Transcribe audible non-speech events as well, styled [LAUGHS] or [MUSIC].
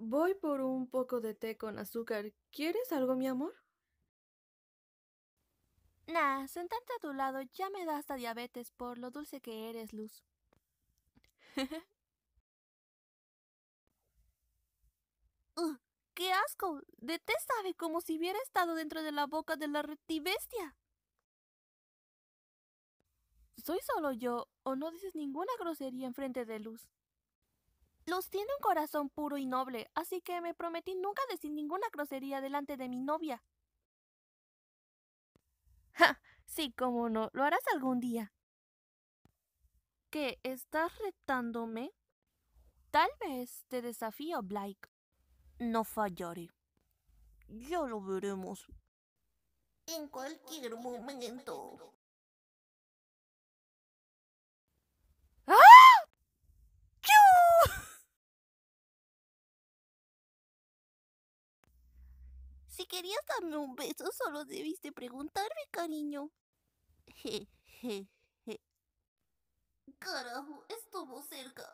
Voy por un poco de té con azúcar. ¿Quieres algo, mi amor? Nah, sentarte a tu lado ya me da hasta diabetes por lo dulce que eres, Luz. [LAUGHS] ¡Qué asco! De té sabe como si hubiera estado dentro de la boca de la retibestia. ¿Soy solo yo o no dices ninguna grosería enfrente de Luz? Los tiene un corazón puro y noble, así que me prometí nunca decir ninguna grosería delante de mi novia. Ja, sí, cómo no, lo harás algún día. ¿Qué? ¿Estás retándome? Tal vez te desafío, Blake. No fallaré. Ya lo veremos. En cualquier momento. Si querías darme un beso, solo debiste preguntarme, cariño. [LAUGHS] Carajo, estuvo cerca.